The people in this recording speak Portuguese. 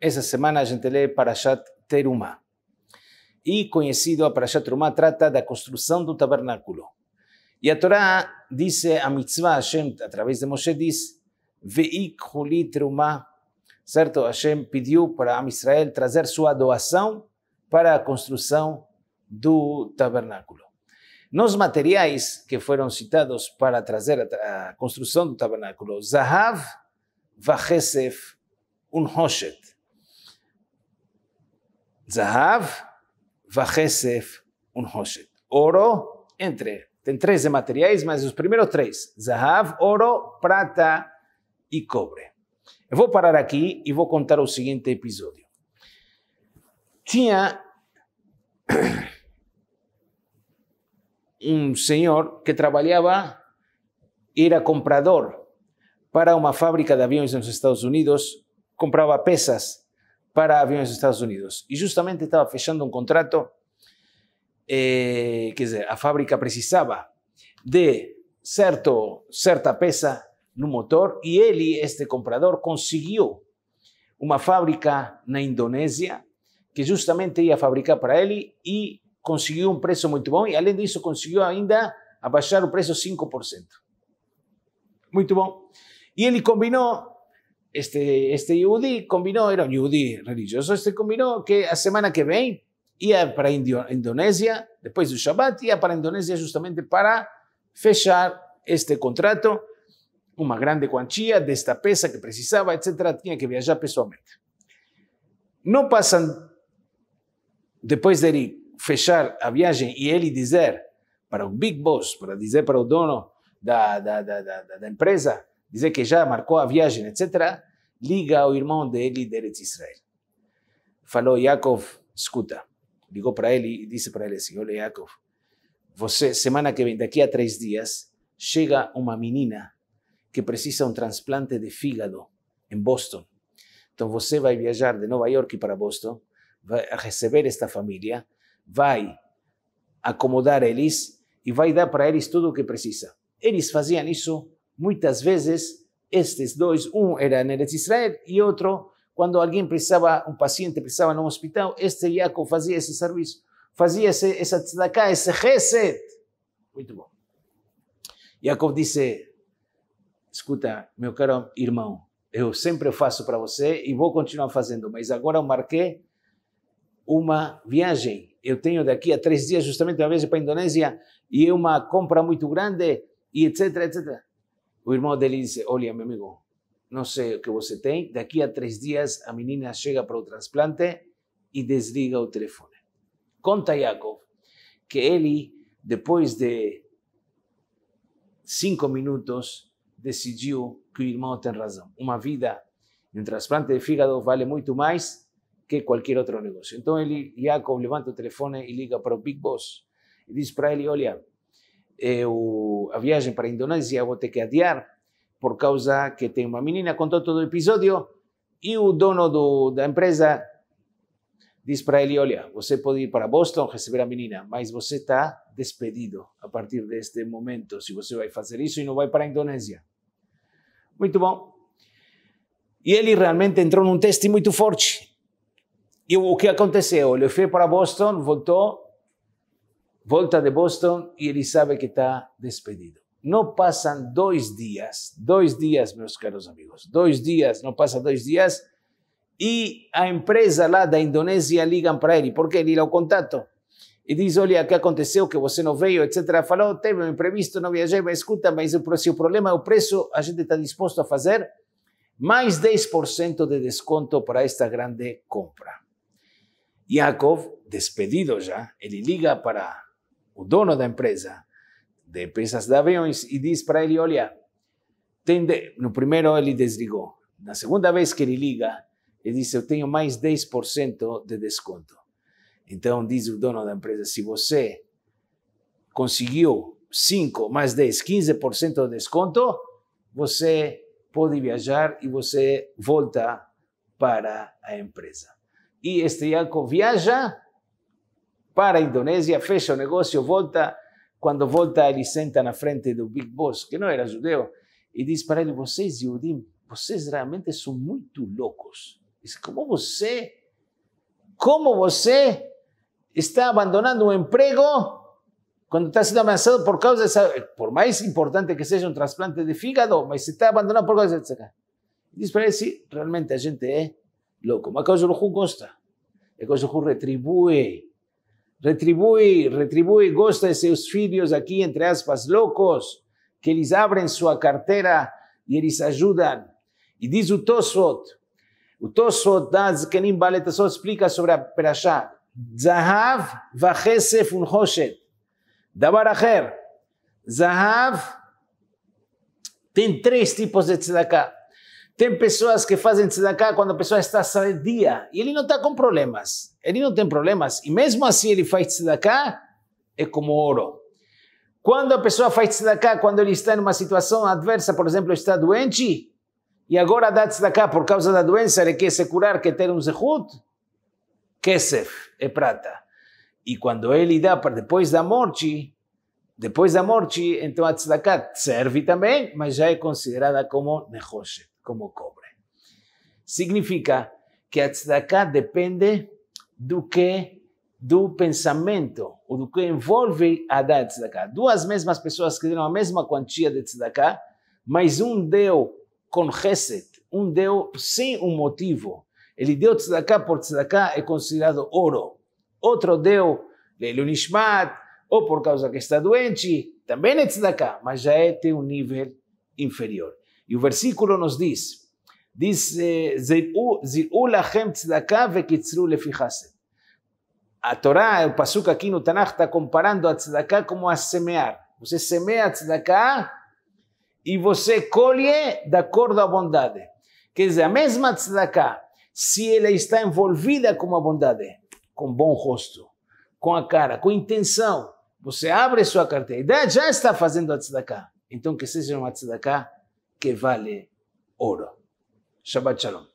Essa semana a gente lê Parashat Teruma E conhecido a Parashat Teruma trata da construção do tabernáculo. E a Torá disse a mitzvah, Hashem, através de Moshe, diz: Ve'ikhuli Terumá. Certo? Hashem pediu para Israel trazer sua doação para a construção do tabernáculo. Nos materiais que foram citados para trazer a, a construção do tabernáculo, Zahav, Vachesef, Unhoshet. Zahav, Vachesef, Unhoshet. Ouro, entre. Tem três materiais, mas os primeiros três: Zahav, ouro, prata e cobre. Eu vou parar aqui e vou contar o seguinte episódio. Tinha un señor que trabajaba, era comprador para una fábrica de aviones en los Estados Unidos, compraba pesas para aviones en los Estados Unidos. Y justamente estaba fechando un contrato eh, que la fábrica precisaba de cierto, cierta pesa en un motor y él, este comprador, consiguió una fábrica en Indonesia que justamente iba a fabricar para él y consiguió un precio muy bueno y, além disso, consiguió ainda abaixar o preço 5%. Muy bueno. Y él combinó, este, este yudi era un religioso, este combinó que a semana que vem iba para a Indonésia, después do Shabbat, ia para a justamente para fechar este contrato, uma grande de esta pesa que precisaba etc. tenía que viajar personalmente. No pasan depois dele fechar a viagem e ele dizer para o Big Boss, para dizer para o dono da, da, da, da, da empresa, dizer que já marcou a viagem, etc., liga ao irmão dele de Eretz Israel. Falou, Yaakov, escuta. Ligou para ele e disse para ele assim, olha, Yaakov, você, semana que vem, daqui a três dias, chega uma menina que precisa um transplante de fígado em Boston. Então você vai viajar de Nova York para Boston vai receber esta família, vai acomodar eles e vai dar para eles tudo o que precisa. Eles faziam isso muitas vezes, estes dois, um era em Israel e outro, quando alguém precisava, um paciente precisava num hospital, este Yaakov fazia esse serviço, fazia esse, essa tzedakah, esse reset. Muito bom. Yaakov disse, escuta, meu caro irmão, eu sempre faço para você e vou continuar fazendo, mas agora eu marquei uma viagem. Eu tenho daqui a três dias justamente uma viagem para a Indonésia e é uma compra muito grande e etc, etc. O irmão dele disse, olha, meu amigo, não sei o que você tem, daqui a três dias a menina chega para o transplante e desliga o telefone. Conta Jacob que ele, depois de cinco minutos, decidiu que o irmão tem razão. Uma vida em um transplante de fígado vale muito mais que cualquier otro negocio. Entonces Jacob levanta el teléfono y liga para Big Boss y dice para él, olha, la a para Indonesia voy a tener que adiar por causa que tem una menina, Contó todo el episodio y el dono de da empresa dice para él, olha, você puede ir para Boston recibir a menina, mas você está despedido a partir de este momento, vos você a fazer eso y no va para a Indonésia. Muito bom. Y él realmente en un teste muy fuerte. E o que aconteceu? Ele foi para Boston, voltou, volta de Boston e ele sabe que está despedido. Não passam dois dias, dois dias, meus caros amigos, dois dias, não passa dois dias, e a empresa lá da Indonésia ligam para ele, porque ele irá o contato, e diz, olha, o que aconteceu, que você não veio, etc. Falou, teve um imprevisto, não viajei, mas escuta, mas o seu problema é o preço, a gente está disposto a fazer mais 10% de desconto para esta grande compra. Yakov, despedido já, ele liga para o dono da empresa de empresas de aviões e diz para ele: Olha, no primeiro ele desligou. Na segunda vez que ele liga, ele diz: Eu tenho mais 10% de desconto. Então diz o dono da empresa: Se você conseguiu 5 mais 10, 15% de desconto, você pode viajar e você volta para a empresa. Y este Jacob viaja para Indonesia, fecha negocio, cuando volta. Quando volta, sienta senta la frente del Big Boss, que no era judeu, y dice para él, ustedes, Yudim, ustedes realmente son muy locos. Dice, como você, como você está abandonando un emprego cuando está siendo amenazado por causa de por más importante que sea un trasplante de fígado, mas se está abandonando por causa dessa. Dice para él, sí, realmente la gente é eh, loco. gusta. gosta. lo retribuye. Retribuye, retribuye, gosta de sus hijos aquí, entre aspas, locos, que les abren su cartera y les ayudan. E diz Utosot, das U Tosfot da explica sobre a Perashá, Zahav Vajesef, un hoshet. Dabar aher. Zahav tiene tres tipos de tzedakah. Tem pessoas que fazem tzedakah quando a pessoa está dia e ele não está com problemas. Ele não tem problemas. E mesmo assim ele faz tzedakah, é como ouro. Quando a pessoa faz tzedakah, quando ele está em uma situação adversa, por exemplo, está doente, e agora dá tzedakah por causa da doença, ele quer se curar, quer ter um zehut, kesef, é prata. E quando ele dá para depois da morte, depois da morte, então a tzedakah serve também, mas já é considerada como nechoshet como cobre. Significa que a tzedakah depende do que do pensamento, ou do que envolve a dar a tzedakah. Duas mesmas pessoas que deram a mesma quantia de tzedakah, mas um deu com reset, um deu sem um motivo. Ele deu tzedakah por tzedakah, é considerado ouro. Outro deu leilunishmat, é ou por causa que está doente, também é tzedakah, mas já é, tem um nível inferior. E o versículo nos diz, diz, eh, a Torá, o Pasuk aqui no Tanakh está comparando a tzedakah como a semear. Você semeia a tzedakah e você colhe de acordo à bondade. Quer dizer, a mesma tzedakah, se ela está envolvida com a bondade, com bom rosto, com a cara, com intenção, você abre sua carteira, já está fazendo a tzedakah. Então que seja uma tzedakah que vale oro. Shabbat Shalom.